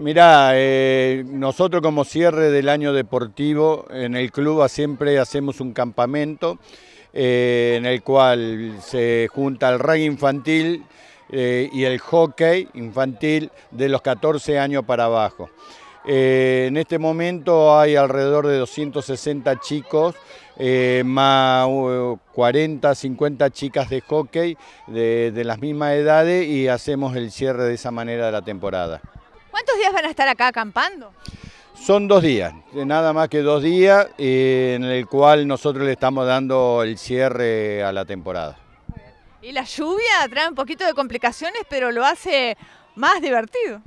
Mirá, eh, nosotros como cierre del año deportivo en el club siempre hacemos un campamento eh, en el cual se junta el rugby infantil eh, y el hockey infantil de los 14 años para abajo. en este momento hay alrededor de 260 chicos, más 40, uh, 50 chicas de hockey de las mismas edades y hacemos el cierre de esa manera de la temporada. ¿Cuántos días van a estar acá acampando? Son dos días, nada más que dos días, eh, en el cual nosotros le estamos dando el cierre a la temporada. Y la lluvia trae un poquito de complicaciones, pero lo hace más divertido.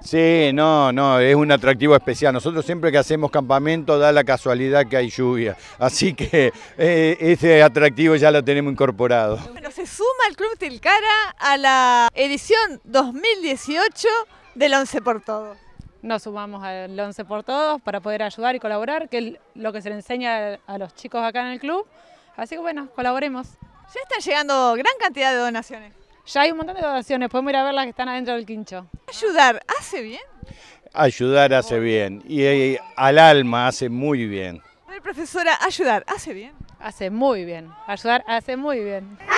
Sí, no, no, es un atractivo especial. Nosotros siempre que hacemos campamento da la casualidad que hay lluvia. Así que eh, ese atractivo ya lo tenemos incorporado. Bueno, se suma el Club Tilcara a la edición 2018 del 11 por todos. Nos sumamos al 11 por todos para poder ayudar y colaborar, que es lo que se le enseña a los chicos acá en el club. Así que bueno, colaboremos. Ya están llegando gran cantidad de donaciones. Ya hay un montón de donaciones, podemos ir a ver las que están adentro del quincho. Ayudar, ¿hace bien? Ayudar hace bien y, eh, al alma hace muy bien. A profesora, ayudar, ¿hace bien? Hace muy bien, ayudar hace muy bien.